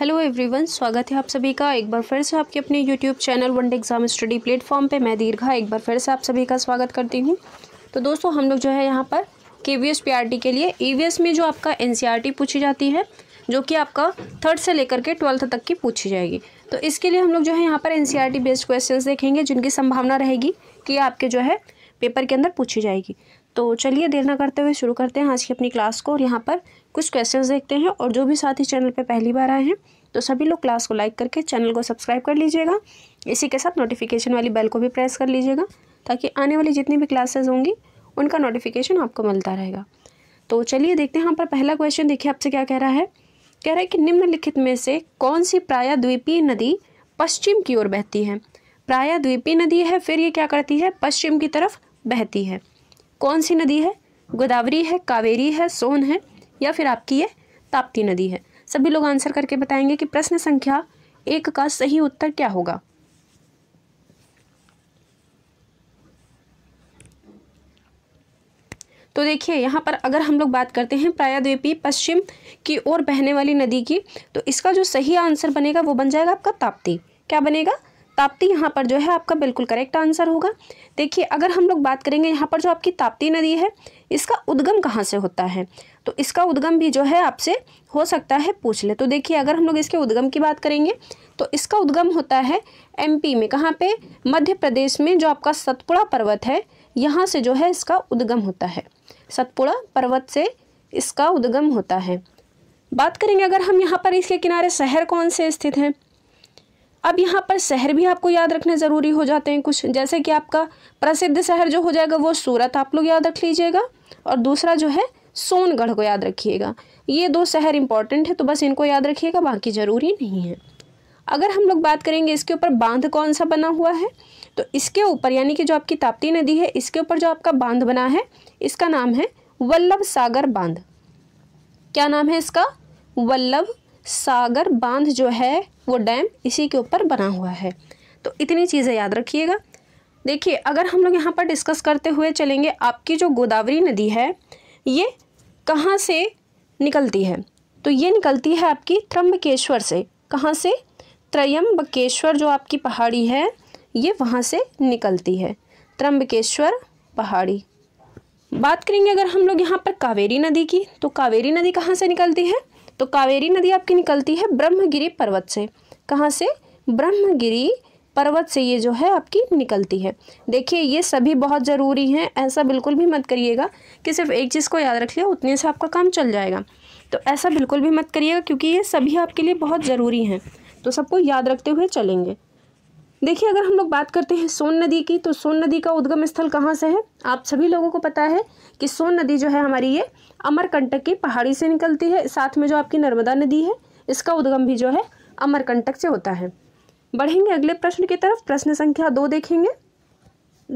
hello everyone स्वागत है आप सभी का एक बार फिर से आपके अपने YouTube channel one day exam study platform पे मैं दीर्घा एक बार फिर से आप सभी का स्वागत करती हूँ तो दोस्तों हम लोग जो है यहाँ पर के वी एस के लिए ई e में जो आपका एन e पूछी जाती है जो कि आपका थर्ड से लेकर के ट्वेल्थ तक की पूछी जाएगी तो इसके लिए हम लोग जो है यहाँ पर एन बेस्ड क्वेश्चन देखेंगे जिनकी संभावना रहेगी कि आपके जो है पेपर के अंदर पूछी जाएगी तो चलिए देर ना करते हुए शुरू करते हैं आज की अपनी क्लास को और यहाँ पर कुछ क्वेश्चंस देखते हैं और जो भी साथी चैनल पर पहली बार आए हैं तो सभी लोग क्लास को लाइक करके चैनल को सब्सक्राइब कर लीजिएगा इसी के साथ नोटिफिकेशन वाली बेल को भी प्रेस कर लीजिएगा ताकि आने वाली जितनी भी क्लासेज होंगी उनका नोटिफिकेशन आपको मिलता रहेगा तो चलिए देखते हैं यहाँ पर पहला क्वेश्चन देखिए आपसे क्या कह रहा है कह रहा है कि निम्नलिखित में से कौन सी द्वीपीय नदी पश्चिम की ओर बहती है प्राय द्वीपीय नदी है फिर ये क्या करती है पश्चिम की तरफ बहती है कौन सी नदी है गोदावरी है कावेरी है सोन है या फिर आपकी ये ताप्ती नदी है सभी लोग आंसर करके बताएंगे कि प्रश्न संख्या एक का सही उत्तर क्या होगा तो देखिए यहाँ पर अगर हम लोग बात करते हैं प्रायाद्वीपीय पश्चिम की ओर बहने वाली नदी की तो इसका जो सही आंसर बनेगा वो बन जाएगा आपका ताप्ती क्या बनेगा ताप्ती यहाँ पर जो है आपका बिल्कुल करेक्ट आंसर होगा देखिए अगर हम लोग बात करेंगे यहाँ पर जो आपकी ताप्ती नदी है इसका उद्गम कहाँ से होता है तो इसका उद्गम भी जो है आपसे हो सकता है पूछ ले तो देखिए अगर हम लोग इसके उद्गम की बात करेंगे तो इसका उद्गम होता है एमपी में कहाँ पे मध्य प्रदेश में जो आपका सतपुड़ा पर्वत है यहाँ से जो है इसका उद्गम होता है सतपुड़ा पर्वत से इसका उद्गम होता है बात करेंगे अगर हम यहाँ पर इसके किनारे शहर कौन से स्थित हैं अब यहाँ पर शहर भी आपको याद रखने ज़रूरी हो जाते हैं कुछ जैसे कि आपका प्रसिद्ध शहर जो हो जाएगा वो सूरत आप लोग याद रख लीजिएगा और दूसरा जो है सोनगढ़ को याद रखिएगा ये दो शहर इंपॉर्टेंट है तो बस इनको याद रखिएगा बाकी ज़रूरी नहीं है अगर हम लोग बात करेंगे इसके ऊपर बांध कौन सा बना हुआ है तो इसके ऊपर यानी कि जो आपकी ताप्ती नदी है इसके ऊपर जो आपका बांध बना है इसका नाम है वल्लभ सागर बांध क्या नाम है इसका वल्लभ सागर बांध जो है वो डैम इसी के ऊपर बना हुआ है तो इतनी चीज़ें याद रखिएगा देखिए अगर हम लोग यहाँ पर डिस्कस करते हुए चलेंगे आपकी जो गोदावरी नदी है ये कहाँ से निकलती है तो ये निकलती है आपकी त्रम्बकेश्वर से कहाँ से त्रयम्बकेश्वर जो आपकी पहाड़ी है ये वहाँ से निकलती है त्रम्बकेश्वर पहाड़ी बात करेंगे अगर हम लोग यहाँ पर कावेरी नदी की तो कावेरी नदी कहाँ से निकलती है तो कावेरी नदी आपकी निकलती है ब्रह्मगिरी पर्वत से कहाँ से ब्रह्मगिरी पर्वत से ये जो है आपकी निकलती है देखिए ये सभी बहुत ज़रूरी हैं ऐसा बिल्कुल भी मत करिएगा कि सिर्फ एक चीज़ को याद रख लिया उतने से आपका काम चल जाएगा तो ऐसा बिल्कुल भी मत करिएगा क्योंकि ये सभी आपके लिए बहुत ज़रूरी हैं तो सबको याद रखते हुए चलेंगे देखिए अगर हम लोग बात करते हैं सोन नदी की तो सोन नदी का उद्गम स्थल कहाँ से है आप सभी लोगों को पता है कि सोन नदी जो है हमारी ये अमरकंटक की पहाड़ी से निकलती है साथ में जो आपकी नर्मदा नदी है इसका उद्गम भी जो है अमरकंटक से होता है बढ़ेंगे अगले प्रश्न की तरफ प्रश्न संख्या दो देखेंगे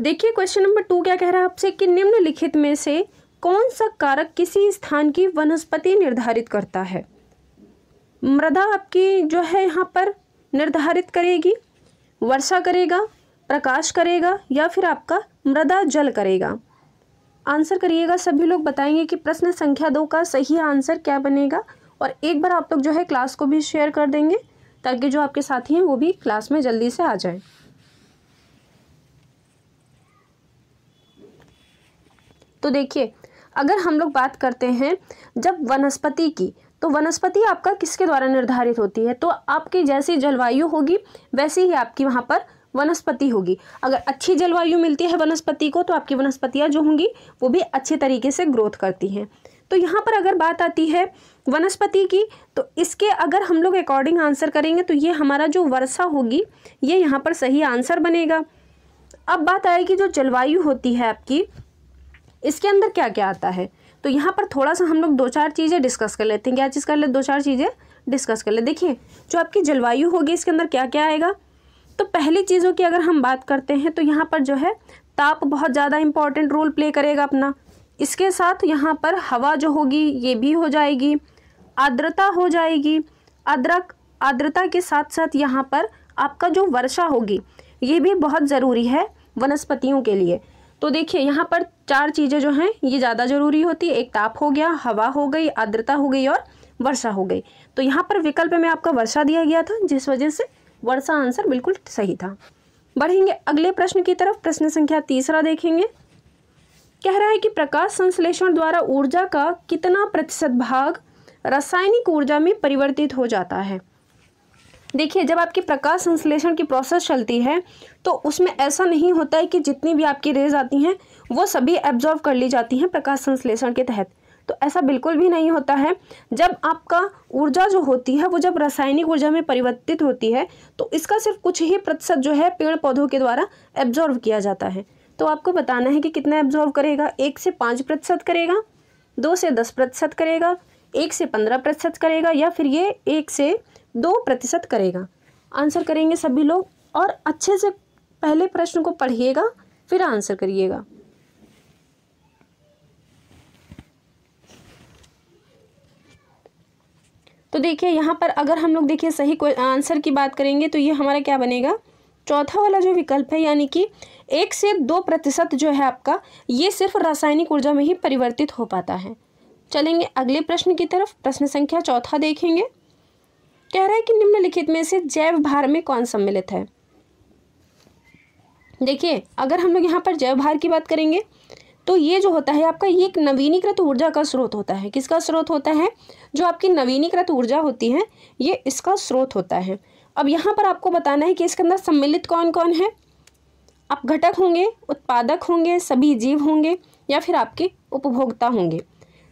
देखिए क्वेश्चन नंबर टू क्या कह रहा है आपसे कि निम्नलिखित में से कौन सा कारक किसी स्थान की वनस्पति निर्धारित करता है मृदा आपकी जो है यहाँ पर निर्धारित करेगी वर्षा करेगा प्रकाश करेगा या फिर आपका मृदा जल करेगा आंसर करिएगा सभी लोग बताएंगे कि प्रश्न संख्या दो का सही आंसर क्या बनेगा और एक बार आप लोग जो है क्लास को भी शेयर कर देंगे ताकि जो आपके साथी हैं वो भी क्लास में जल्दी से आ जाए तो देखिए अगर हम लोग बात करते हैं जब वनस्पति की तो वनस्पति आपका किसके द्वारा निर्धारित होती है तो आपकी जैसी जलवायु होगी वैसी ही आपकी वहाँ पर वनस्पति होगी अगर अच्छी जलवायु मिलती है वनस्पति को तो आपकी वनस्पतियाँ जो होंगी वो भी अच्छे तरीके से ग्रोथ करती हैं तो यहाँ पर अगर बात आती है वनस्पति की तो इसके अगर हम लोग अकॉर्डिंग आंसर करेंगे तो ये हमारा जो वर्षा होगी ये यहाँ पर सही आंसर बनेगा अब बात आएगी जो जलवायु होती है आपकी इसके अंदर क्या क्या आता है तो यहाँ पर थोड़ा सा हम लोग दो चार चीज़ें डिस्कस कर लेते हैं क्या चीज़ कर ले दो चार चीज़ें डिस्कस कर ले देखिए जो आपकी जलवायु होगी इसके अंदर क्या क्या आएगा तो पहली चीज़ों की अगर हम बात करते हैं तो यहाँ पर जो है ताप बहुत ज़्यादा इम्पॉर्टेंट रोल प्ले करेगा अपना इसके साथ यहाँ पर हवा जो होगी ये भी हो जाएगी आर्द्रता हो जाएगी अदरक आर्द्रता के साथ साथ यहाँ पर आपका जो वर्षा होगी ये भी बहुत ज़रूरी है वनस्पतियों के लिए तो देखिए यहाँ पर चार चीज़ें जो हैं ये ज़्यादा ज़रूरी होती है एक ताप हो गया हवा हो गई आर्द्रता हो गई और वर्षा हो गई तो यहाँ पर विकल्प में आपका वर्षा दिया गया था जिस वजह से वर्षा आंसर बिल्कुल सही था बढ़ेंगे अगले प्रश्न की तरफ प्रश्न संख्या तीसरा देखेंगे कह रहा है कि प्रकाश संश्लेषण द्वारा ऊर्जा का कितना प्रतिशत भाग रासायनिक ऊर्जा में परिवर्तित हो जाता है देखिए जब आपकी प्रकाश संश्लेषण की प्रोसेस चलती है तो उसमें ऐसा नहीं होता है कि जितनी भी आपकी रेज आती हैं वो सभी एब्जॉर्व कर ली जाती हैं प्रकाश संश्लेषण के तहत तो ऐसा बिल्कुल भी नहीं होता है जब आपका ऊर्जा जो होती है वो जब रासायनिक ऊर्जा में परिवर्तित होती है तो इसका सिर्फ कुछ ही प्रतिशत जो है पेड़ पौधों के द्वारा एब्जॉर्व किया जाता है तो आपको बताना है कि कितना एब्जॉर्व करेगा एक से पाँच प्रतिशत करेगा दो से दस प्रतिशत करेगा एक से पंद्रह प्रतिशत करेगा या फिर ये एक से दो प्रतिशत करेगा आंसर करेंगे सभी लोग और अच्छे से पहले प्रश्न को पढ़िएगा फिर आंसर करिएगा तो देखिए यहाँ पर अगर हम लोग देखिए सही कोई आंसर की बात करेंगे तो ये हमारा क्या बनेगा चौथा वाला जो विकल्प है यानी कि एक से दो प्रतिशत जो है आपका ये सिर्फ रासायनिक ऊर्जा में ही परिवर्तित हो पाता है चलेंगे अगले प्रश्न की तरफ प्रश्न संख्या चौथा देखेंगे कह रहा है कि निम्नलिखित में से जैव भार में कौन सम्मिलित है देखिए अगर हम लोग यहाँ पर जैव भार की बात करेंगे तो ये जो होता है आपका ये एक नवीनीकृत ऊर्जा का स्रोत होता है किसका स्रोत होता है जो आपकी नवीनीकृत ऊर्जा होती है ये इसका स्रोत होता है अब यहाँ पर आपको बताना है कि इसके अंदर सम्मिलित कौन कौन है आप घटक होंगे उत्पादक होंगे सभी जीव होंगे या फिर आपके उपभोक्ता होंगे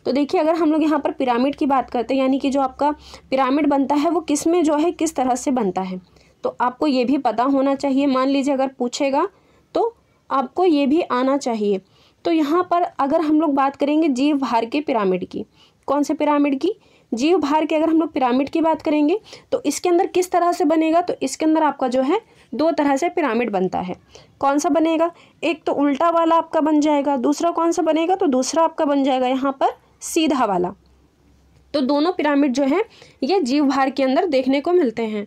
तो देखिए अगर हम लोग यहाँ पर पिरामिड की बात करते हैं यानी कि जो आपका पिरामिड बनता है वो किस में जो है किस तरह से बनता है तो आपको ये भी पता होना चाहिए मान लीजिए अगर पूछेगा तो आपको ये भी आना चाहिए तो यहाँ पर अगर हम लोग बात करेंगे जीव भार के पिरामिड की कौन से पिरामिड की जीव भार के अगर हम लोग पिरामिड की बात करेंगे तो इसके अंदर किस तरह से बनेगा तो इसके अंदर आपका जो है दो तरह से पिरामिड बनता है कौन सा बनेगा एक तो उल्टा वाला आपका बन जाएगा दूसरा कौन सा बनेगा तो दूसरा आपका बन जाएगा यहाँ पर सीधा वाला तो दोनों पिरामिड जो है ये जीव भार के अंदर देखने को मिलते हैं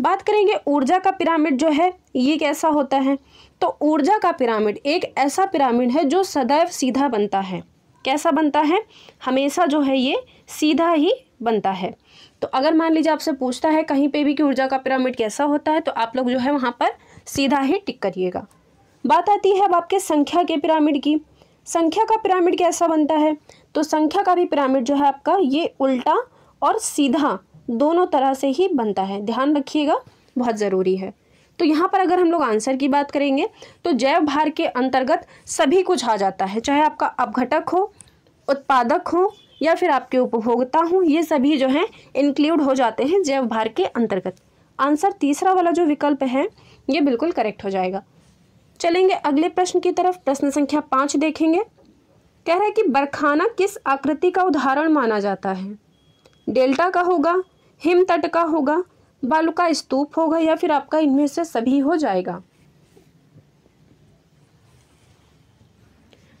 बात करेंगे ऊर्जा का पिरामिड जो है ये कैसा होता है तो ऊर्जा का पिरामिड एक ऐसा पिरामिड है जो सदैव सीधा बनता है कैसा बनता है हमेशा जो है ये सीधा ही बनता है तो अगर मान लीजिए आपसे पूछता है कहीं पे भी कि ऊर्जा का पिरामिड कैसा होता है तो आप लोग जो है वहाँ पर सीधा ही टिक करिएगा बात आती है अब आपके संख्या के पिरामिड की संख्या का पिरामिड कैसा बनता है तो संख्या का भी पिरामिड जो है आपका ये उल्टा और सीधा दोनों तरह से ही बनता है ध्यान रखिएगा बहुत ज़रूरी है तो यहाँ पर अगर हम लोग आंसर की बात करेंगे तो जैव भार के अंतर्गत सभी कुछ आ जाता है चाहे आपका अपघटक हो उत्पादक हो या फिर आपके उपभोक्ता हो ये सभी जो हैं इंक्लूड हो जाते हैं जैव भार के अंतर्गत आंसर तीसरा वाला जो विकल्प है ये बिल्कुल करेक्ट हो जाएगा चलेंगे अगले प्रश्न की तरफ प्रश्न संख्या पाँच देखेंगे कह रहा है कि बरखाना किस आकृति का उदाहरण माना जाता है डेल्टा का होगा हिम तट का होगा बालुका स्तूप होगा या फिर आपका इनमें से सभी हो जाएगा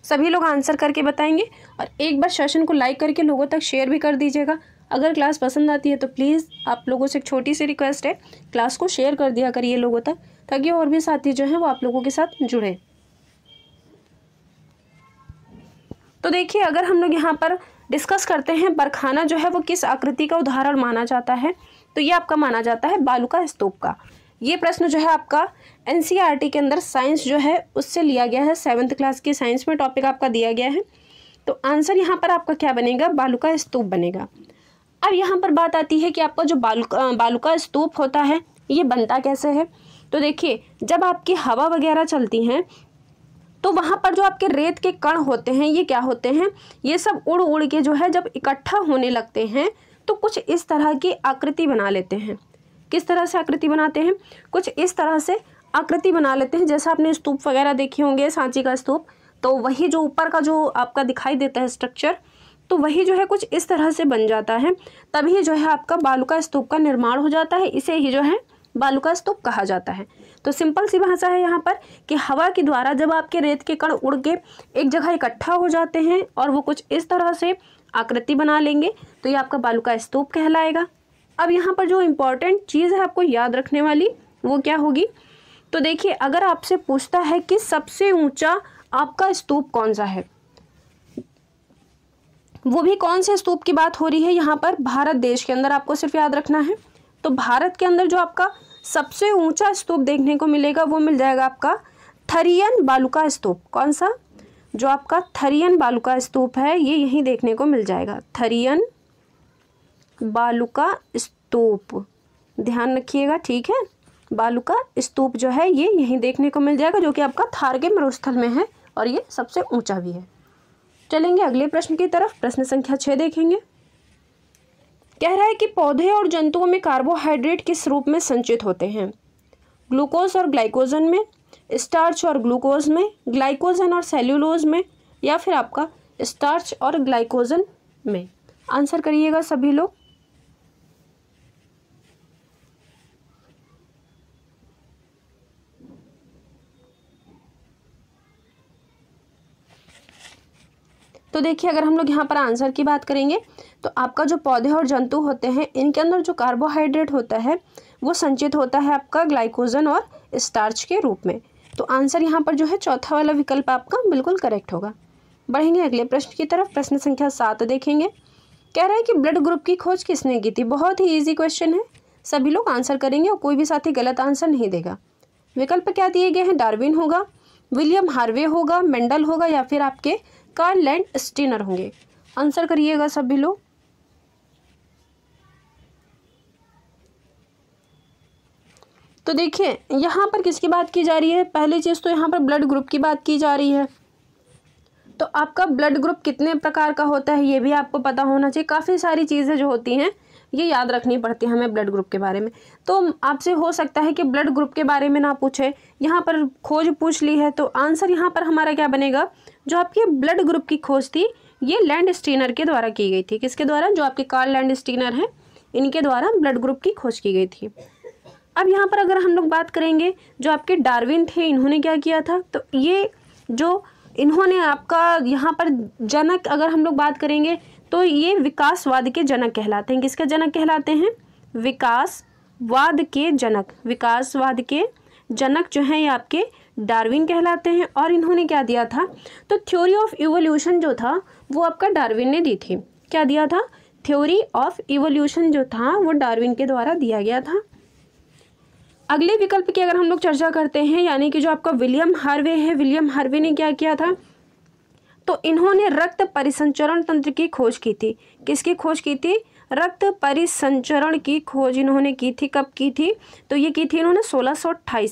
सभी लोग आंसर करके बताएंगे और एक बार सेशन को लाइक करके लोगों तक शेयर भी कर दीजिएगा अगर क्लास पसंद आती है तो प्लीज़ आप लोगों से एक छोटी सी रिक्वेस्ट है क्लास को शेयर कर दिया करिए लोगों तक ताकि और भी साथी जो हैं वो आप लोगों के साथ जुड़ें तो देखिए अगर हम लोग यहाँ पर डिस्कस करते हैं बरखाना जो है वो किस आकृति का उदाहरण माना जाता है तो ये आपका माना जाता है बालू का स्तूप का ये प्रश्न जो है आपका एन e के अंदर साइंस जो है उससे लिया गया है सेवन्थ क्लास की साइंस में टॉपिक आपका दिया गया है तो आंसर यहाँ पर आपका क्या बनेगा बालू का स्तूप बनेगा अब यहाँ पर बात आती है कि आपका जो बालू बालू का स्तूप होता है ये बनता कैसे है तो देखिए जब आपकी हवा वगैरह चलती हैं तो वहाँ पर जो आपके रेत के कण होते हैं ये क्या होते हैं ये सब उड़ उड़ के जो है जब इकट्ठा होने लगते हैं तो कुछ इस तरह की आकृति बना लेते हैं किस तरह से आकृति बनाते हैं कुछ इस तरह से आकृति बना लेते हैं जैसा आपने स्तूप वगैरह देखे होंगे सांची का स्तूप तो वही जो ऊपर का जो आपका दिखाई देता है स्ट्रक्चर तो वही जो है कुछ इस तरह से बन जाता है तभी जो है आपका बालू का स्तूप का निर्माण हो जाता है इसे ही जो है बालू का स्तूप कहा जाता है तो सिंपल सी भाषा है यहाँ पर कि हवा के द्वारा जब आपके रेत के कण उड़ के एक जगह इकट्ठा हो जाते हैं और वो कुछ इस तरह से आकृति बना लेंगे तो ये आपका बालुका स्तूप कहलाएगा अब यहाँ पर जो इम्पोर्टेंट चीज़ है आपको याद रखने वाली वो क्या होगी तो देखिए अगर आपसे पूछता है कि सबसे ऊंचा आपका स्तूप कौन सा है वो भी कौन से स्तूप की बात हो रही है यहाँ पर भारत देश के अंदर आपको सिर्फ याद रखना है तो भारत के अंदर जो आपका सबसे ऊंचा स्तूप देखने को मिलेगा वो मिल जाएगा आपका थरियन बालुका स्तूप कौन सा जो आपका थरियन बालुका स्तूप है ये यहीं देखने को मिल जाएगा थरियन बालुका स्तूप ध्यान रखिएगा ठीक है बालुका स्तूप जो है ये यहीं देखने को मिल जाएगा जो कि आपका थार के मरुस्थल में है और ये सबसे ऊंचा भी है चलेंगे अगले प्रश्न की तरफ प्रश्न संख्या छः देखेंगे कह रहा है कि पौधे और जंतुओं में कार्बोहाइड्रेट किस रूप में संचित होते हैं ग्लूकोज और ग्लाइकोजन में स्टार्च और ग्लूकोज में ग्लाइकोजन और सेल्यूलोज में या फिर आपका स्टार्च और ग्लाइकोजन में आंसर करिएगा सभी लोग तो देखिए अगर हम लोग यहाँ पर आंसर की बात करेंगे तो आपका जो पौधे और जंतु होते हैं इनके अंदर जो कार्बोहाइड्रेट होता है वो संचित होता है आपका ग्लाइकोजन और स्टार्च के रूप में तो आंसर यहाँ पर जो है चौथा वाला विकल्प आपका बिल्कुल करेक्ट होगा बढ़ेंगे अगले प्रश्न की तरफ प्रश्न संख्या सात देखेंगे कह रहा है कि ब्लड ग्रुप की खोज किसने की थी बहुत ही ईजी क्वेश्चन है सभी लोग आंसर करेंगे और कोई भी साथी गलत आंसर नहीं देगा विकल्प क्या दिए गए हैं डार्विन होगा विलियम हार्वे होगा मेंडल होगा या फिर आपके कार्ल लैंड स्टेनर होंगे आंसर करिएगा सभी लोग तो देखिए यहाँ पर किसकी बात की जा रही है पहली चीज़ तो यहाँ पर ब्लड ग्रुप की बात की जा रही है तो आपका ब्लड ग्रुप कितने प्रकार का होता है ये भी आपको पता होना चाहिए काफ़ी सारी चीज़ें जो होती हैं ये याद रखनी पड़ती है हमें ब्लड ग्रुप के बारे में तो आपसे हो सकता है कि ब्लड ग्रुप के बारे में ना पूछे यहाँ पर खोज पूछ ली है तो आंसर यहाँ पर हमारा क्या बनेगा जो आपकी ब्लड ग्रुप की खोज थी ये लैंड स्टीनर के द्वारा की गई थी किसके द्वारा जो आपके कार लैंड स्टीनर हैं इनके द्वारा ब्लड ग्रुप की खोज की गई थी अब यहाँ पर अगर हम लोग बात करेंगे जो आपके डार्विन थे इन्होंने क्या किया था तो ये जो इन्होंने आपका यहाँ पर जनक अगर हम लोग बात करेंगे तो ये विकासवाद के जनक कहलाते हैं किसके जनक कहलाते हैं विकासवाद के जनक विकासवाद के जनक जो हैं ये आपके डार्विन कहलाते हैं और इन्होंने क्या दिया था तो थ्योरी ऑफ इवोल्यूशन जो था वो आपका डार्विन ने दी थी क्या दिया था थ्योरी ऑफ इवोल्यूशन जो था वो डार्विन के द्वारा दिया गया था अगले विकल्प की अगर हम लोग चर्चा करते हैं यानी कि जो आपका विलियम हार्वे है विलियम हार्वे ने क्या किया था तो इन्होंने रक्त परिसंचरण तंत्र की खोज की थी किसकी खोज की थी रक्त परिसंचरण की खोज इन्होंने की थी कब की थी तो ये की थी इन्होंने सोलह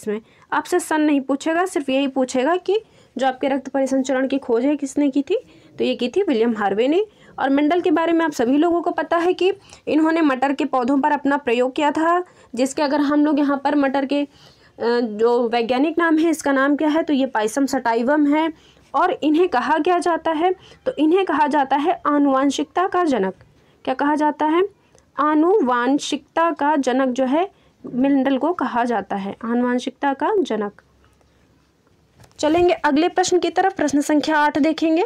में आपसे सन नहीं पूछेगा सिर्फ यही पूछेगा कि जो आपके रक्त परिसंचरण की खोज है किसने की थी तो ये की थी विलियम हार्वे ने और मेंडल के बारे में आप सभी लोगों को पता है कि इन्होंने मटर के पौधों पर अपना प्रयोग किया था जिसके अगर हम लोग यहाँ पर मटर के जो वैज्ञानिक नाम है इसका नाम क्या है तो ये पाइसम सटाइवम है और इन्हें कहा क्या जाता है तो इन्हें कहा जाता है आनुवांशिकता का जनक क्या कहा जाता है आनुवांशिकता का जनक जो है मिंडल को कहा जाता है आनुवांशिकता का जनक चलेंगे अगले प्रश्न की तरफ प्रश्न संख्या आठ देखेंगे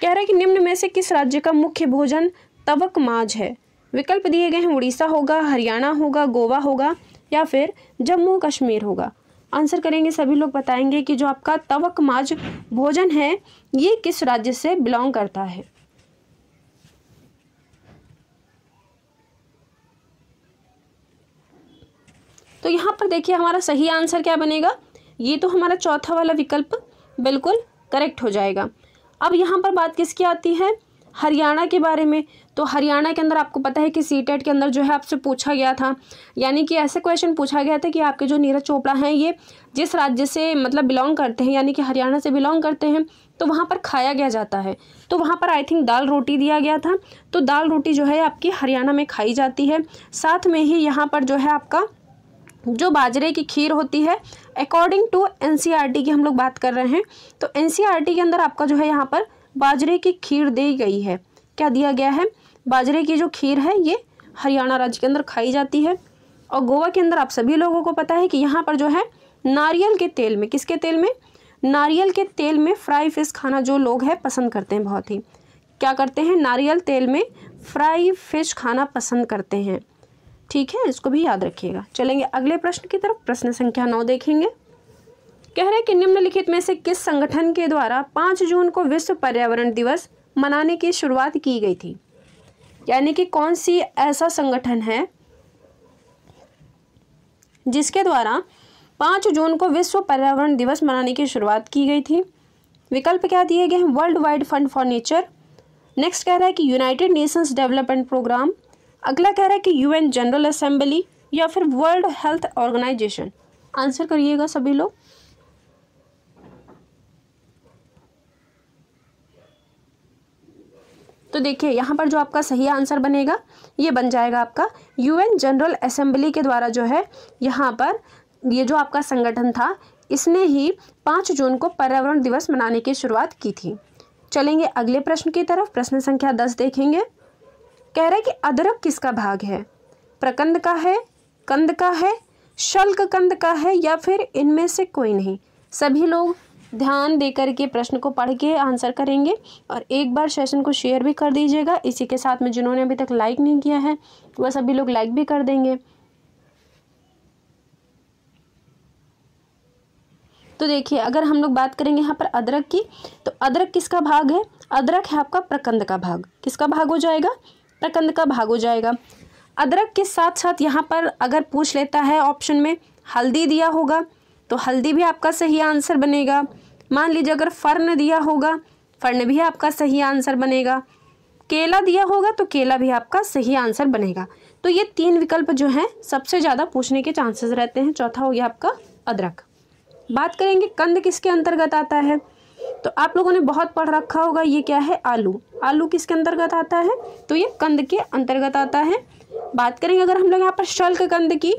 कह रहे कि निम्न में से किस राज्य का मुख्य भोजन तवक माज है विकल्प दिए गए हैं उड़ीसा होगा हरियाणा होगा गोवा होगा या फिर जम्मू कश्मीर होगा आंसर करेंगे सभी लोग बताएंगे कि जो आपका तवक माज भोजन है ये किस राज्य से बिलोंग करता है तो यहाँ पर देखिए हमारा सही आंसर क्या बनेगा ये तो हमारा चौथा वाला विकल्प बिल्कुल करेक्ट हो जाएगा अब यहाँ पर बात किसकी आती है हरियाणा के बारे में तो हरियाणा के अंदर आपको पता है कि सी टेट e के अंदर जो है आपसे पूछा गया था यानी कि ऐसे क्वेश्चन पूछा गया था कि आपके जो नीरज चोपड़ा हैं ये जिस राज्य से मतलब बिलोंग करते हैं यानी कि हरियाणा से बिलोंग करते हैं तो वहाँ पर खाया गया जाता है तो वहाँ पर आई थिंक दाल रोटी दिया गया था तो दाल रोटी जो है आपकी हरियाणा में खाई जाती है साथ में ही यहाँ पर जो है आपका जो बाजरे की खीर होती है अकॉर्डिंग टू एन की हम लोग बात कर रहे हैं तो एन e के अंदर आपका जो है यहाँ पर बाजरे की खीर दी गई है क्या दिया गया है बाजरे की जो खीर है ये हरियाणा राज्य के अंदर खाई जाती है और गोवा के अंदर आप सभी लोगों को पता है कि यहाँ पर जो है नारियल के तेल में किसके तेल में नारियल के तेल में फ्राई फिश खाना जो लोग हैं पसंद करते हैं बहुत ही क्या करते हैं नारियल तेल में फ्राई फिश खाना पसंद करते हैं ठीक है इसको भी याद रखिएगा चलेंगे अगले प्रश्न की तरफ प्रश्न संख्या नौ देखेंगे कह रहे कि निम्नलिखित में से किस संगठन के द्वारा पाँच जून को विश्व पर्यावरण दिवस मनाने की शुरुआत की गई थी यानी कि कौन सी ऐसा संगठन है जिसके द्वारा पाँच जून को विश्व पर्यावरण दिवस मनाने की शुरुआत की गई थी विकल्प क्या दिए गए हैं World Wide Fund for Nature next कह रहा है कि यूनाइटेड नेशंस डेवलपमेंट प्रोग्राम अगला कह रहा है कि यूएन जनरल असेंबली या फिर वर्ल्ड हेल्थ ऑर्गेनाइजेशन आंसर करिएगा सभी लोग तो देखिए यहाँ पर जो आपका सही आंसर बनेगा ये बन जाएगा आपका यूएन जनरल असेंबली के द्वारा जो है यहाँ पर ये जो आपका संगठन था इसने ही पाँच जून को पर्यावरण दिवस मनाने की शुरुआत की थी चलेंगे अगले प्रश्न की तरफ प्रश्न संख्या दस देखेंगे कह रहे कि अदरक किसका भाग है प्रकंद का है कंद का है शल्क कंद का है या फिर इनमें से कोई नहीं सभी लोग ध्यान देकर के प्रश्न को पढ़ के आंसर करेंगे और एक बार सेशन को शेयर भी कर दीजिएगा इसी के साथ में जिन्होंने अभी तक लाइक नहीं किया है वह सभी लोग लाइक भी कर देंगे तो देखिए अगर हम लोग बात करेंगे यहाँ पर अदरक की तो अदरक किसका भाग है अदरक है आपका प्रकंद का भाग किसका भाग हो जाएगा प्रकंद का भाग हो जाएगा अदरक के साथ साथ यहाँ पर अगर पूछ लेता है ऑप्शन में हल्दी दिया होगा तो हल्दी भी आपका सही आंसर बनेगा मान लीजिए अगर फर्न दिया होगा फर्न भी आपका सही आंसर बनेगा केला दिया होगा तो केला भी आपका सही आंसर बनेगा तो ये तीन विकल्प जो हैं सबसे ज़्यादा पूछने के चांसेस रहते हैं चौथा हो गया आपका अदरक बात करेंगे कंद किसके अंतर्गत आता है तो आप लोगों ने बहुत पढ़ रखा होगा ये क्या है आलू आलू किसके अंतर्गत आता है तो ये कंद के अंतर्गत आता है बात करेंगे अगर हम लोग यहाँ पर शल्क कंद की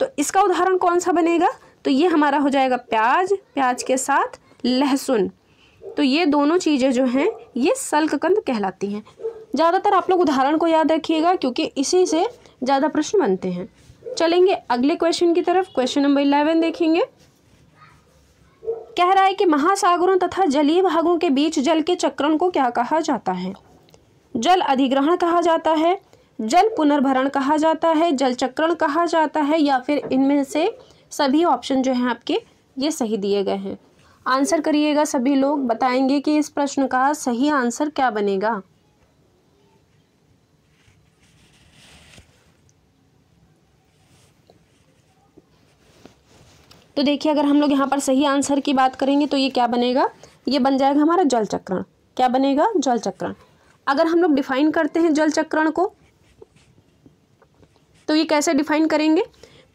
तो इसका उदाहरण कौन सा बनेगा तो ये हमारा हो जाएगा प्याज प्याज के साथ लहसुन तो ये दोनों चीज़ें जो हैं ये सल्ककंद कहलाती हैं ज़्यादातर आप लोग उदाहरण को याद रखिएगा क्योंकि इसी से ज़्यादा प्रश्न बनते हैं चलेंगे अगले क्वेश्चन की तरफ क्वेश्चन नंबर इलेवन देखेंगे कह रहा है कि महासागरों तथा जलीय भागों के बीच जल के चक्रण को क्या कहा जाता है जल अधिग्रहण कहा जाता है जल पुनर्भरण कहा जाता है जल चक्रण कहा जाता है या फिर इनमें से सभी ऑप्शन जो हैं आपके ये सही दिए गए हैं आंसर करिएगा सभी लोग बताएंगे कि इस प्रश्न का सही आंसर क्या बनेगा तो देखिए अगर हम लोग यहाँ पर सही आंसर की बात करेंगे तो ये क्या बनेगा ये बन जाएगा हमारा जल चक्रण क्या बनेगा जल चक्रण अगर हम लोग डिफाइन करते हैं जल चक्रण को तो ये कैसे डिफाइन करेंगे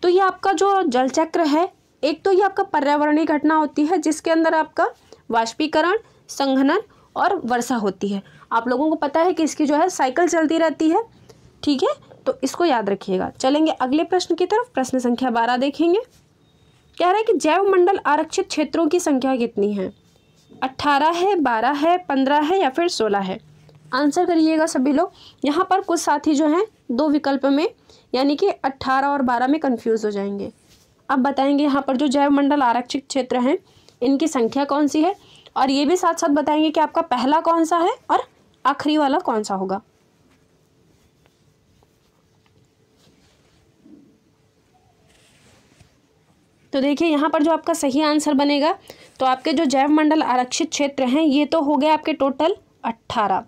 तो ये आपका जो जल चक्र है एक तो ये आपका पर्यावरणीय घटना होती है जिसके अंदर आपका वाष्पीकरण संघनन और वर्षा होती है आप लोगों को पता है कि इसकी जो है साइकिल चलती रहती है ठीक है तो इसको याद रखिएगा चलेंगे अगले प्रश्न की तरफ प्रश्न संख्या बारह देखेंगे कह रहे है कि जैव मंडल आरक्षित क्षेत्रों की संख्या कितनी है अट्ठारह है बारह है पंद्रह है या फिर सोलह है आंसर करिएगा सभी लोग यहाँ पर कुछ साथी जो हैं दो विकल्प में यानी कि अट्ठारह और बारह में कन्फ्यूज़ हो जाएंगे अब बताएंगे यहाँ पर जो जैव मंडल आरक्षित क्षेत्र हैं इनकी संख्या कौन सी है और ये भी साथ साथ बताएंगे कि आपका पहला कौन सा है और आखिरी वाला कौन सा होगा तो देखिए यहाँ पर जो आपका सही आंसर बनेगा तो आपके जो जैव मंडल आरक्षित क्षेत्र हैं ये तो हो गए आपके टोटल अट्ठारह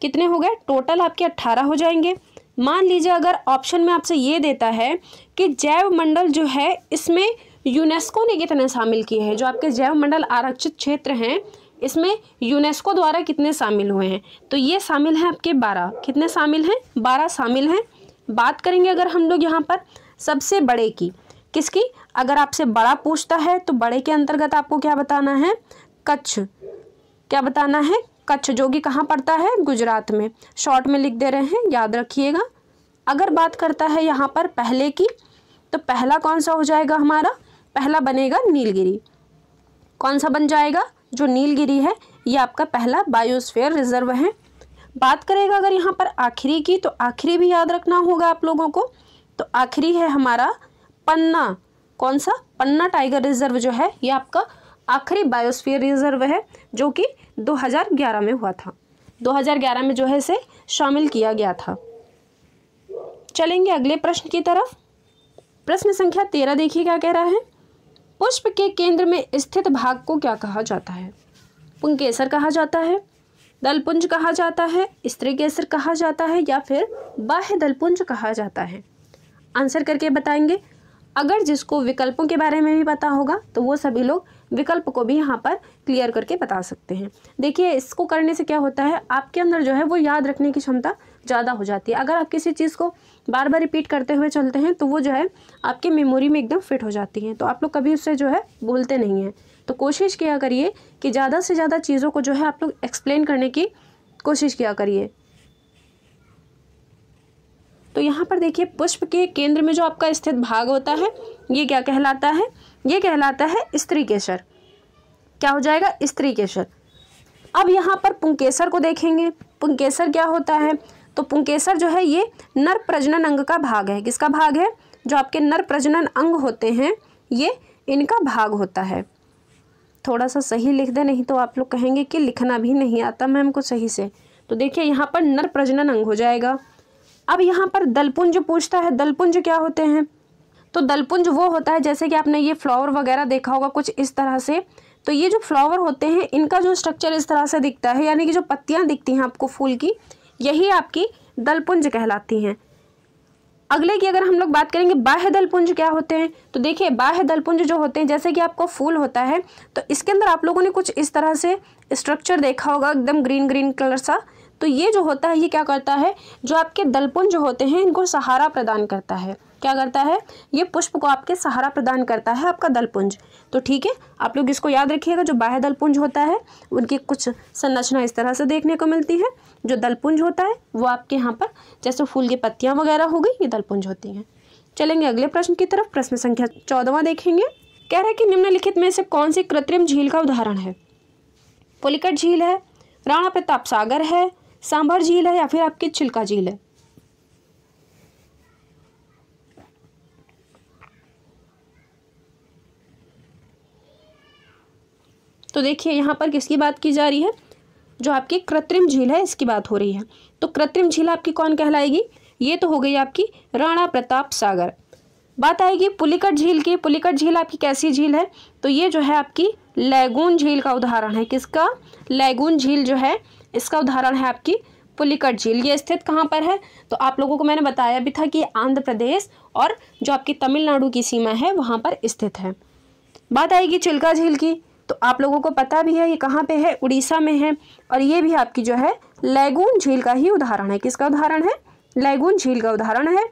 कितने हो गए टोटल आपके अट्ठारह हो जाएंगे मान लीजिए अगर ऑप्शन में आपसे ये देता है कि जैव मंडल जो है इसमें यूनेस्को ने कितने शामिल किए हैं जो आपके जैव मंडल आरक्षित क्षेत्र हैं इसमें यूनेस्को द्वारा कितने शामिल हुए हैं तो ये शामिल हैं आपके बारह कितने शामिल हैं बारह शामिल हैं बात करेंगे अगर हम लोग यहाँ पर सबसे बड़े की किसकी अगर आपसे बड़ा पूछता है तो बड़े के अंतर्गत आपको क्या बताना है कच्छ क्या बताना है कच्छ जो कि कहाँ पड़ता है गुजरात में शॉर्ट में लिख दे रहे हैं याद रखिएगा अगर बात करता है यहाँ पर पहले की तो पहला कौन सा हो जाएगा हमारा पहला बनेगा नीलगिरी कौन सा बन जाएगा जो नीलगिरी है ये आपका पहला बायोस्फेयर रिजर्व है बात करेगा अगर यहाँ पर आखिरी की तो आखिरी भी याद रखना होगा आप लोगों को तो आखिरी है हमारा पन्ना कौन सा पन्ना टाइगर रिजर्व जो है ये आपका आखिरी बायोस्फीयर रिजर्व है जो कि 2011 में हुआ था 2011 में जो है इसे शामिल किया गया था चलेंगे अगले प्रश्न की तरफ प्रश्न संख्या तेरह देखिए क्या कह रहा है पुष्प के केंद्र में स्थित भाग को क्या कहा जाता है पुंकेसर कहा जाता है दलपुंज कहा जाता है स्त्री केसर कहा जाता है या फिर बाह्य दलपुंज कहा जाता है आंसर करके बताएंगे अगर जिसको विकल्पों के बारे में भी पता होगा तो वो सभी लोग विकल्प को भी यहाँ पर क्लियर करके बता सकते हैं देखिए इसको करने से क्या होता है आपके अंदर जो है वो याद रखने की क्षमता ज़्यादा हो जाती है अगर आप किसी चीज़ को बार बार रिपीट करते हुए चलते हैं तो वो जो है आपकी मेमोरी में एकदम फिट हो जाती है तो आप लोग कभी उससे जो है भूलते नहीं हैं तो कोशिश किया करिए कि ज़्यादा से ज़्यादा चीज़ों को जो है आप लोग एक्सप्लेन करने की कोशिश किया करिए तो यहाँ पर देखिए पुष्प के केंद्र में जो आपका स्थित भाग होता है ये क्या कहलाता है ये कहलाता है स्त्री केसर क्या हो जाएगा स्त्री केसर अब यहाँ पर पुंकेसर को देखेंगे पुंकेसर क्या होता है तो पुंकेसर जो है ये नर प्रजनन अंग का भाग है किसका भाग है जो आपके नर प्रजनन अंग होते हैं ये इनका भाग होता है थोड़ा सा सही लिख दे नहीं तो आप लोग कहेंगे कि लिखना भी नहीं आता मैम को सही से तो देखिए यहाँ पर नर प्रजनन अंग हो जाएगा अब यहाँ पर दलपुंज पूछता है दलपुंज क्या होते हैं तो दलपुंज वो होता है जैसे कि आपने ये फ्लावर वगैरह देखा होगा कुछ इस तरह से तो ये जो फ्लावर होते हैं इनका जो स्ट्रक्चर इस तरह से दिखता है यानी कि जो पत्तियाँ दिखती हैं आपको फूल की यही आपकी दलपुंज कहलाती हैं अगले की अगर हम लोग बात करेंगे बाह्य दलपुंज क्या होते हैं तो देखिए बाह्य दलपुंज जो होते हैं जैसे कि आपको फूल होता है तो इसके अंदर आप लोगों ने कुछ इस तरह से स्ट्रक्चर देखा होगा एकदम ग्रीन ग्रीन कलर सा तो ये जो होता है ये क्या करता है जो आपके दलपुंज होते हैं इनको सहारा प्रदान करता है क्या करता है ये पुष्प को आपके सहारा प्रदान करता है आपका दलपुंज तो ठीक है आप लोग इसको याद रखिएगा जो बाह्य दलपुंज होता है उनकी कुछ संरचना इस तरह से देखने को मिलती है जो दलपुंज होता है वो आपके यहाँ पर जैसे फूल की पत्तियाँ वगैरह हो गई ये दलपुंज होती हैं चलेंगे अगले प्रश्न की तरफ प्रश्न संख्या चौदहवा देखेंगे कह रहे हैं कि निम्नलिखित में से कौन सी कृत्रिम झील का उदाहरण है पुलिकट झील है राणा प्रताप सागर है सांभर झील है या फिर आपकी चिल्का झील है तो देखिए यहाँ पर किसकी बात की जा रही है जो आपकी कृत्रिम झील है इसकी बात हो रही है तो कृत्रिम झील आपकी कौन कहलाएगी ये तो हो गई आपकी राणा प्रताप सागर बात आएगी पुलिकट झील की पुलिकट झील आपकी कैसी झील है तो ये जो है आपकी लैगून झील का उदाहरण है किसका लैगून झील जो है इसका उदाहरण है आपकी पुलिकट झील ये स्थित कहाँ पर है तो आप लोगों को मैंने बताया भी था कि आंध्र प्रदेश और जो आपकी तमिलनाडु की सीमा है वहाँ पर स्थित है बात आएगी चिल्का झील की तो आप लोगों को पता भी है ये कहाँ पे है उड़ीसा में है और ये भी आपकी जो है लैगून झील का ही उदाहरण है किसका उदाहरण है लैगून झील का उदाहरण है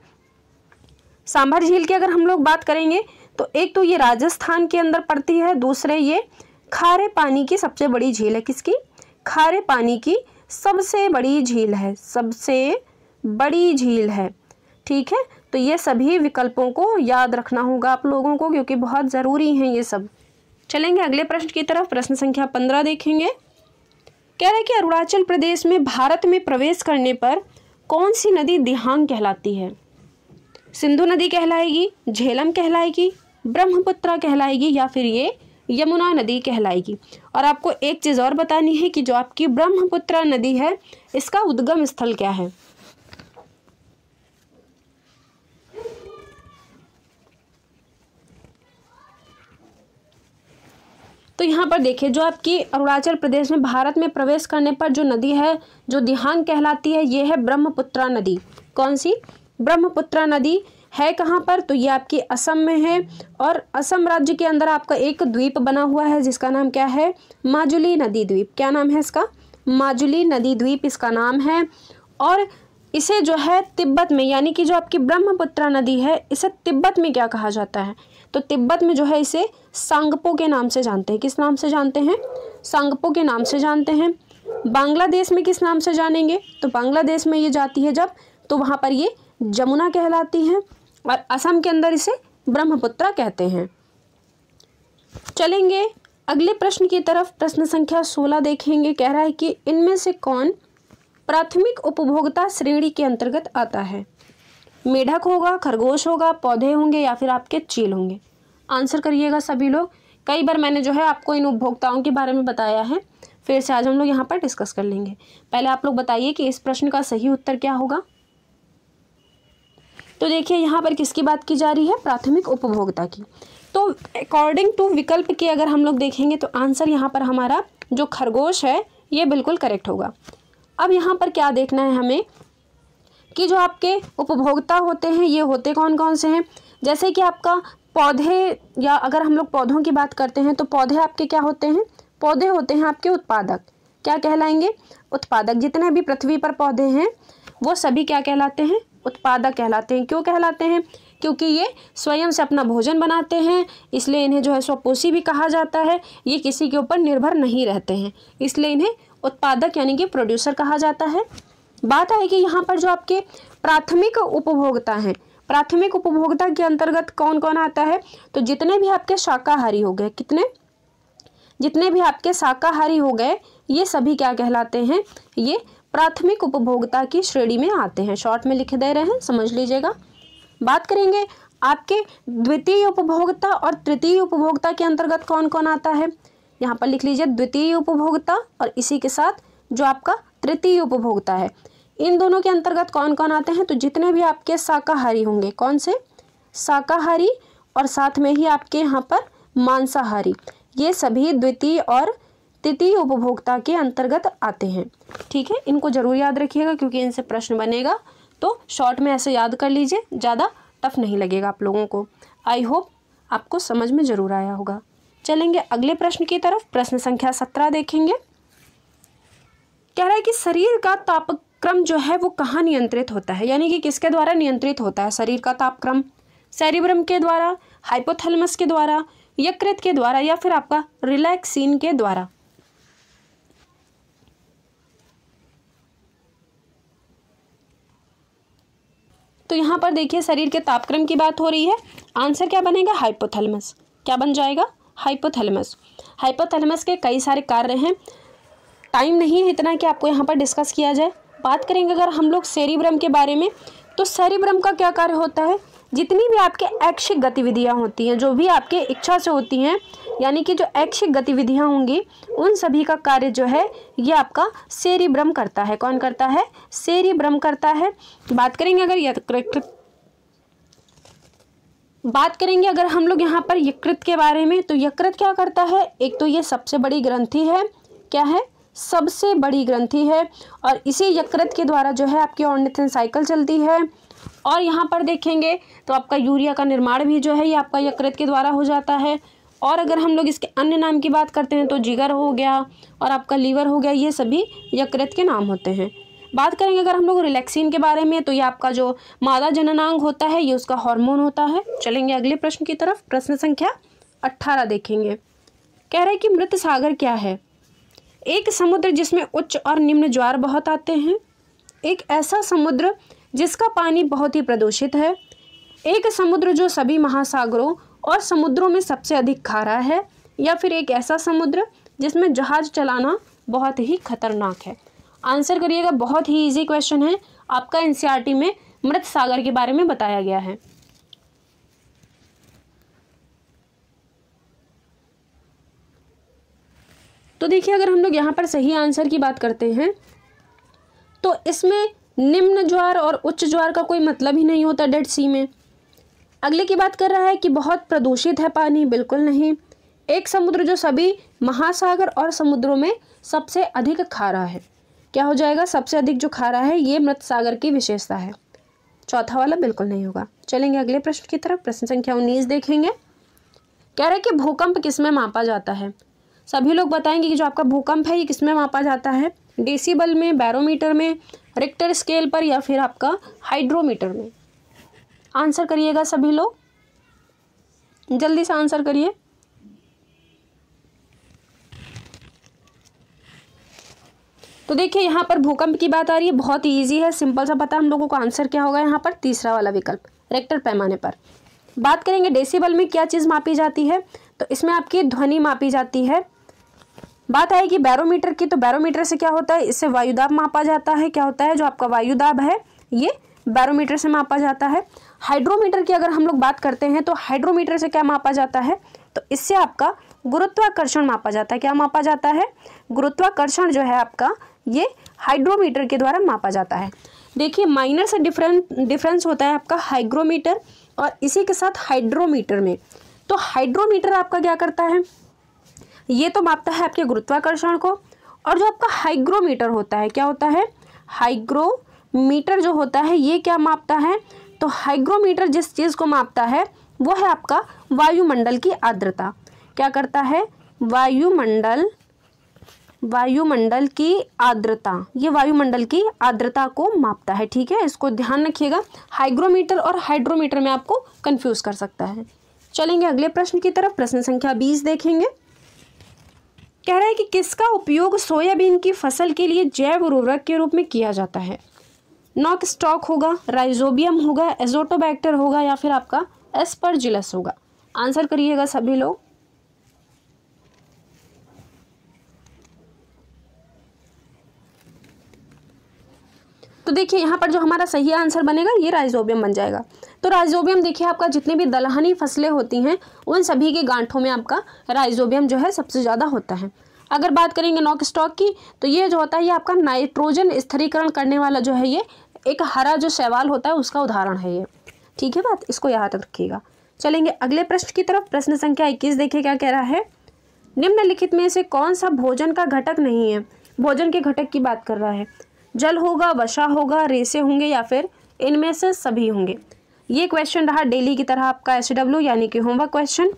सांभर झील की अगर हम लोग बात करेंगे तो एक तो ये राजस्थान के अंदर पड़ती है दूसरे ये खारे पानी की सबसे बड़ी झील है किसकी खारे पानी की सबसे बड़ी झील है सबसे बड़ी झील है ठीक है तो ये सभी विकल्पों को याद रखना होगा आप लोगों को क्योंकि बहुत ज़रूरी हैं ये सब चलेंगे अगले प्रश्न की तरफ प्रश्न संख्या पंद्रह देखेंगे कह रहे हैं कि अरुणाचल प्रदेश में भारत में प्रवेश करने पर कौन सी नदी दिहांग कहलाती है सिंधु नदी कहलाएगी झेलम कहलाएगी ब्रह्मपुत्रा कहलाएगी या फिर ये यमुना नदी कहलाएगी और आपको एक चीज़ और बतानी है कि जो आपकी ब्रह्मपुत्र नदी है इसका उद्गम स्थल क्या है तो यहाँ पर देखिए जो आपकी अरुणाचल प्रदेश में भारत में प्रवेश करने पर जो नदी है जो दिहांग कहलाती है ये है ब्रह्मपुत्रा नदी कौन सी ब्रह्मपुत्रा नदी है कहाँ पर तो ये आपकी असम में है और असम राज्य के अंदर आपका एक द्वीप बना हुआ है जिसका नाम क्या है माजुली नदी द्वीप क्या नाम है इसका माजुली नदी द्वीप इसका नाम है और इसे जो है तिब्बत में यानी कि जो आपकी ब्रह्मपुत्रा नदी है इसे तिब्बत में क्या कहा जाता है तो तिब्बत में जो है इसे सांगपो के नाम से जानते हैं किस नाम से जानते हैं सांगपो के नाम से जानते हैं बांग्लादेश में किस नाम से जानेंगे तो बांग्लादेश में ये जाती है जब तो वहाँ पर ये जमुना कहलाती है और असम के अंदर इसे ब्रह्मपुत्र कहते हैं चलेंगे अगले प्रश्न की तरफ प्रश्न संख्या सोलह देखेंगे कह रहा है कि इनमें से कौन प्राथमिक उपभोक्ता श्रेणी के अंतर्गत आता है मेढक होगा खरगोश होगा पौधे होंगे या फिर आपके चील होंगे आंसर करिएगा सभी लोग कई बार मैंने जो है आपको इन उपभोक्ताओं के बारे में बताया है फिर से आज हम लोग यहाँ पर डिस्कस कर लेंगे पहले आप लोग बताइए कि इस प्रश्न का सही उत्तर क्या होगा तो देखिए यहाँ पर किसकी बात की जा रही है प्राथमिक उपभोक्ता की तो अकॉर्डिंग टू विकल्प के अगर हम लोग देखेंगे तो आंसर यहाँ पर हमारा जो खरगोश है ये बिल्कुल करेक्ट होगा अब यहाँ पर क्या देखना है हमें कि जो आपके उपभोक्ता होते हैं ये होते कौन कौन से हैं जैसे कि आपका पौधे या अगर हम लोग पौधों की बात करते हैं तो पौधे आपके क्या होते हैं पौधे होते हैं आपके उत्पादक क्या कहलाएंगे उत्पादक जितने भी पृथ्वी पर पौधे हैं वो सभी क्या कहलाते हैं उत्पादक कहलाते हैं क्यों कहलाते हैं क्योंकि ये स्वयं से अपना भोजन बनाते हैं इसलिए इन्हें जो है स्वपोषी भी कहा जाता है ये किसी के ऊपर निर्भर नहीं रहते हैं इसलिए इन्हें उत्पादक यानी कि प्रोड्यूसर कहा जाता है बात है कि यहाँ पर जो आपके प्राथमिक उपभोक्ता हैं प्राथमिक उपभोक्ता के अंतर्गत कौन कौन आता है तो जितने भी आपके शाकाहारी हो गए कितने जितने भी आपके शाकाहारी हो गए ये सभी क्या कहलाते हैं ये प्राथमिक उपभोक्ता की श्रेणी में आते हैं शॉर्ट में लिख दे रहे हैं समझ लीजिएगा बात करेंगे आपके द्वितीय उपभोक्ता और तृतीय उपभोक्ता के अंतर्गत कौन कौन आता है यहाँ पर लिख लीजिए द्वितीय उपभोक्ता और इसी के साथ जो आपका तृतीय उपभोक्ता है इन दोनों के अंतर्गत कौन कौन आते हैं तो जितने भी आपके शाकाहारी होंगे कौन से शाकाहारी और साथ में ही आपके यहाँ पर मांसाहारी ये सभी द्वितीय और तृतीय उपभोक्ता के अंतर्गत आते हैं ठीक है इनको जरूर याद रखिएगा क्योंकि इनसे प्रश्न बनेगा तो शॉर्ट में ऐसे याद कर लीजिए ज़्यादा टफ नहीं लगेगा आप लोगों को आई होप आपको समझ में ज़रूर आया होगा चलेंगे अगले प्रश्न की तरफ प्रश्न संख्या सत्रह देखेंगे कह रहा है कि शरीर का तापक्रम जो है वो कहाँ नियंत्रित होता है यानी कि किसके द्वारा नियंत्रित होता है शरीर का तापक्रम सेरिब्रम के द्वारा हाइपोथेलमस के द्वारा यकृत के द्वारा या फिर आपका रिलैक्सिन के द्वारा तो यहाँ पर देखिए शरीर के तापक्रम की बात हो रही है आंसर क्या बनेगा हाइपोथैलेमस क्या बन जाएगा हाइपोथैलेमस हाइपोथैलेमस के कई सारे कार्य हैं टाइम नहीं है इतना कि आपको यहाँ पर डिस्कस किया जाए बात करेंगे अगर हम लोग सेरिब्रम के बारे में तो सेरिब्रम का क्या कार्य होता है जितनी भी आपके ऐच्छिक गतिविधियाँ होती हैं जो भी आपके इच्छा से होती हैं यानी कि जो ऐच्छिक गतिविधियाँ होंगी उन सभी का कार्य जो है ये आपका सेरी भ्रम करता है कौन करता है सेरी भ्रम करता है बात करेंगे अगर यकृत बात करेंगे अगर हम लोग यहाँ पर यकृत के बारे में तो यकृत क्या करता है एक तो ये सबसे बड़ी ग्रंथि है क्या है सबसे बड़ी ग्रंथि है और इसी यकृत के द्वारा जो है आपकी ऑर्निथिन साइकिल चलती है और यहाँ पर देखेंगे तो आपका यूरिया का निर्माण भी जो है ये आपका यकृत के द्वारा हो जाता है और अगर हम लोग इसके अन्य नाम की बात करते हैं तो जिगर हो गया और आपका लीवर हो गया ये सभी यकृत के नाम होते हैं बात करेंगे अगर हम लोग रिलैक्सिन के बारे में तो ये आपका जो मादा जननांग होता है ये उसका हार्मोन होता है चलेंगे अगले प्रश्न की तरफ प्रश्न संख्या अट्ठारह देखेंगे कह रहे हैं कि मृत सागर क्या है एक समुद्र जिसमें उच्च और निम्न ज्वार बहुत आते हैं एक ऐसा समुद्र जिसका पानी बहुत ही प्रदूषित है एक समुद्र जो सभी महासागरों और समुद्रों में सबसे अधिक खारा है या फिर एक ऐसा समुद्र जिसमें जहाज चलाना बहुत ही खतरनाक है आंसर करिएगा बहुत ही इजी क्वेश्चन है आपका एनसीईआरटी e में मृत सागर के बारे में बताया गया है तो देखिए अगर हम लोग यहाँ पर सही आंसर की बात करते हैं तो इसमें निम्न ज्वार और उच्च ज्वार का कोई मतलब ही नहीं होता डेड सी में अगले की बात कर रहा है कि बहुत प्रदूषित है पानी बिल्कुल नहीं एक समुद्र जो सभी महासागर और समुद्रों में सबसे अधिक खारा है क्या हो जाएगा सबसे अधिक जो खारा है ये मृत सागर की विशेषता है चौथा वाला बिल्कुल नहीं होगा चलेंगे अगले प्रश्न की तरफ प्रश्न संख्या उन्नीस देखेंगे कह रहे कि भूकंप किसमें मापा जाता है सभी लोग बताएंगे कि जो आपका भूकंप है ये किसमें मापा जाता है डेसीबल में बैरोमीटर में रिक्टर स्केल पर या फिर आपका हाइड्रोमीटर में आंसर करिएगा सभी लोग जल्दी से आंसर करिए तो देखिए यहाँ पर भूकंप की बात आ रही है बहुत ही ईजी है सिंपल सा पता हम लोगों को आंसर क्या होगा यहाँ पर तीसरा वाला विकल्प रेक्टर पैमाने पर बात करेंगे डेसिबल में क्या चीज़ मापी जाती है तो इसमें आपकी ध्वनि मापी जाती है बात आएगी बैरोमीटर की तो बैरोमीटर से क्या होता है इससे वायुदाब मापा जाता है क्या होता है जो आपका वायुदाब है ये बैरोमीटर से मापा जाता है हाइड्रोमीटर की अगर हम लोग बात करते हैं तो हाइड्रोमीटर से क्या मापा जाता है तो इससे आपका गुरुत्वाकर्षण मापा जाता है क्या मापा जाता है गुरुत्वाकर्षण जो है आपका ये हाइड्रोमीटर के द्वारा मापा जाता है देखिए माइनर से डिफरेंस डिफरेंस होता है आपका हाइग्रोमीटर और इसी के साथ हाइड्रोमीटर में तो हाइड्रोमीटर आपका क्या करता है ये तो मापता है आपके गुरुत्वाकर्षण को और जो आपका हाइग्रोमीटर होता है क्या होता है हाइग्रोमीटर जो होता है ये क्या मापता है तो हाइग्रोमीटर जिस चीज़ को मापता है वो है आपका वायुमंडल की आर्द्रता क्या करता है वायुमंडल वायुमंडल की आर्द्रता ये वायुमंडल की आर्द्रता को मापता है ठीक है इसको ध्यान रखिएगा हाइग्रोमीटर और हाइड्रोमीटर में आपको कंफ्यूज कर सकता है चलेंगे अगले प्रश्न की तरफ प्रश्न संख्या बीस देखेंगे कह रहा है कि किसका उपयोग सोयाबीन की फसल के लिए जैव उर्वरक के रूप में किया जाता है नॉक स्टॉक होगा राइजोबियम होगा एजोटोबैक्टर होगा या फिर आपका एस्परजिलस होगा आंसर करिएगा सभी लोग तो देखिए यहाँ पर जो हमारा सही आंसर बनेगा ये राइजोबियम बन जाएगा तो राइजोबियम देखिए आपका जितने भी दलहनी फसलें होती हैं उन सभी के गांठों में आपका राइजोबियम जो है सबसे ज़्यादा होता है अगर बात करेंगे नॉक स्टॉक की तो ये जो होता है ये आपका नाइट्रोजन स्थिरीकरण करने वाला जो है ये एक हरा जो सवाल होता है उसका उदाहरण है ये ठीक है बात इसको याद रखिएगा चलेंगे अगले प्रश्न की तरफ प्रश्न संख्या इक्कीस देखिए क्या कह रहा है निम्नलिखित में से कौन सा भोजन का घटक नहीं है भोजन के घटक की बात कर रहा है जल होगा वसा होगा रेसे होंगे या फिर इनमें से सभी होंगे ये क्वेश्चन रहा डेली की तरह आपका एस यानी कि होमवर्क क्वेश्चन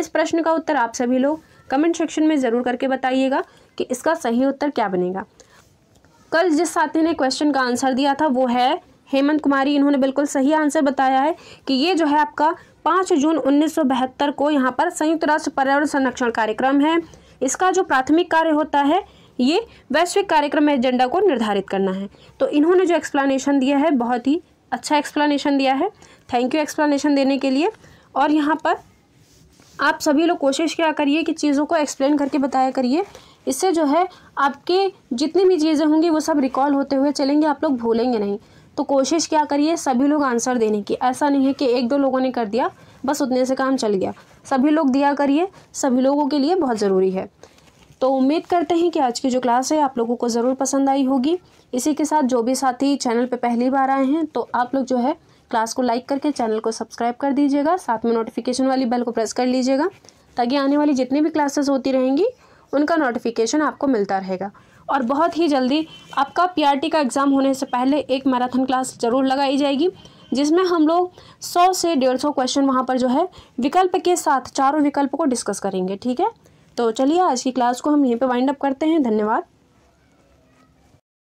इस प्रश्न का उत्तर आप सभी लोग कमेंट सेक्शन में ज़रूर करके बताइएगा कि इसका सही उत्तर क्या बनेगा कल जिस साथी ने क्वेश्चन का आंसर दिया था वो है हेमंत कुमारी इन्होंने बिल्कुल सही आंसर बताया है कि ये जो है आपका पाँच जून उन्नीस को यहाँ पर संयुक्त राष्ट्र पर्यावरण संरक्षण कार्यक्रम है इसका जो प्राथमिक कार्य होता है ये वैश्विक कार्यक्रम एजेंडा को निर्धारित करना है तो इन्होंने जो एक्सप्लेनेशन दिया है बहुत ही अच्छा एक्सप्लेनेशन दिया है थैंक यू एक्सप्लेनेशन देने के लिए और यहाँ पर आप सभी लोग कोशिश क्या करिए कि चीज़ों को एक्सप्लेन करके बताया करिए इससे जो है आपके जितनी भी चीज़ें होंगी वो सब रिकॉल होते हुए चलेंगे आप लोग भूलेंगे नहीं तो कोशिश क्या करिए सभी लोग आंसर देने की ऐसा नहीं है कि एक दो लोगों ने कर दिया बस उतने से काम चल गया सभी लोग दिया करिए सभी लोगों के लिए बहुत ज़रूरी है तो उम्मीद करते हैं कि आज की जो क्लास है आप लोगों को ज़रूर पसंद आई होगी इसी के साथ जो भी साथी चैनल पर पहली बार आए हैं तो आप लोग जो है क्लास को लाइक करके चैनल को सब्सक्राइब कर दीजिएगा साथ में नोटिफिकेशन वाली बेल को प्रेस कर लीजिएगा ताकि आने वाली जितनी भी क्लासेस होती रहेंगी उनका नोटिफिकेशन आपको मिलता रहेगा और बहुत ही जल्दी आपका पीआरटी का एग्ज़ाम होने से पहले एक मैराथन क्लास ज़रूर लगाई जाएगी जिसमें हम लोग 100 से 150 क्वेश्चन वहाँ पर जो है विकल्प के साथ चारों विकल्प को डिस्कस करेंगे ठीक है तो चलिए आज की क्लास को हम यहीं पर वाइंड अप करते हैं धन्यवाद